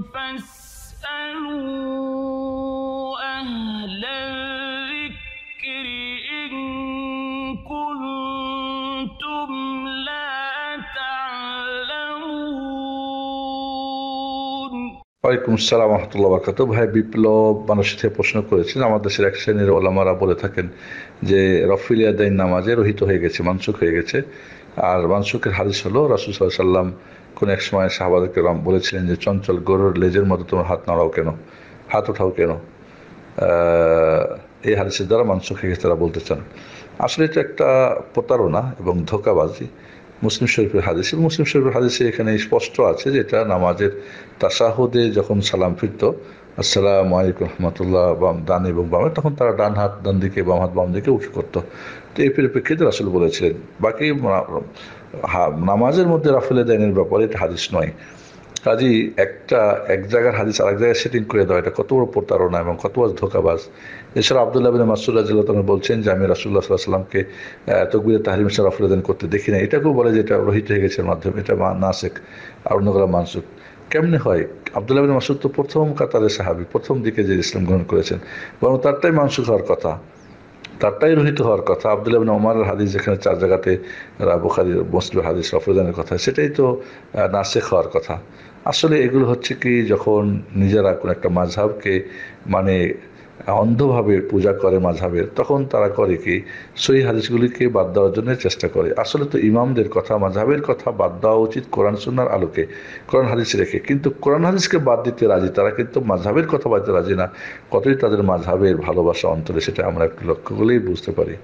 فاسألوا ওয়ালাইকুম আসসালাম রহমতুল্লাহ বাকাত ভাই বিপ্লব মানুষ থেকে প্রশ্ন করেছেন আমাদের দেশের এক শ্রেণীর ওলামারা বলে থাকেন যে রফিলিয়া দাইন নামাজে রহিত হয়ে গেছে মানসুক হয়ে গেছে আর মানসুকের হাদিস হলো রাসুল সাল্লাম কোন এক সময় শাহবাদকে রাম বলেছিলেন যে চঞ্চল গরুর লেজের মতো তোমার হাত নাড়াও কেন হাত ওঠাও কেন এই হাদিসের দ্বারা মানসুক হয়ে গেছে তারা বলতে চান আসলে এটা একটা প্রতারণা এবং ধোকাবাজি মুসলিম শরীফের হাদিস মুসলিম শরীফের হাদিসে এখানে স্পষ্ট আছে যে এটা নামাজের তাসাহুদে যখন সালাম ফিরত আসসালাম আলাইকুম রহমতুল্লাহ বাম ডান এবং বামে তখন তারা ডান হাত ডান দিকে বাম হাত বাম দিকে উঁচু করতো তো এই পরিপ্রেক্ষিতে রাসুল বলেছিলেন বাকি নামাজের মধ্যে রাফেলে দেনের ব্যাপারে হাদিস নয় কাজী একটা এক জায়গার হাদিস আরেক জায়গায় সেটিং করে দেওয়া এটা কত বড় প্রতারণা এবং কত বড় ধোকাবাজ এছাড়া আবদুল্লাহ বিন মাসুল্লাহ জিল্লা বলছেন যে আমি রাসুল্লাহ সাল্লামকে তকবির তাহরিম সাল প্রদান করতে দেখি না এটাকেও বলে যে এটা রহিত হয়ে গেছে মাধ্যমে এটা নাসেক আর করা মানসুক কেমনে হয় আবদুল্লাহ বিন মাসুদ তো প্রথম কাতারের সাহাবি প্রথম দিকে যে ইসলাম গ্রহণ করেছেন বরং তারটাই মানসুক হওয়ার কথা তারটাই রহিত হওয়ার কথা আবদুল আবিন ওমারের হাদিস যেখানে চার জায়গাতে রাবুখারি মুসলিম হাদিস অফরদানের কথা সেটাই তো নাসেক হওয়ার কথা আসলে এগুলো হচ্ছে কি যখন নিজেরা কোনো একটা মাঝহাবকে মানে অন্ধভাবে পূজা করে মাঝাবের তখন তারা করে কি সই হাদিসগুলিকে বাদ দেওয়ার জন্য চেষ্টা করে আসলে তো ইমামদের কথা মাঝাবের কথা বাদ দেওয়া উচিত কোরআন সুনার আলোকে কোরআন হাদিস রেখে কিন্তু কোরআন হাদিসকে বাদ দিতে রাজি তারা কিন্তু মাঝাবের কথা বাদ দিতে রাজি না কতই তাদের মাঝাবের ভালোবাসা অন্তরে সেটা আমরা একটু লক্ষ্য করলেই বুঝতে পারি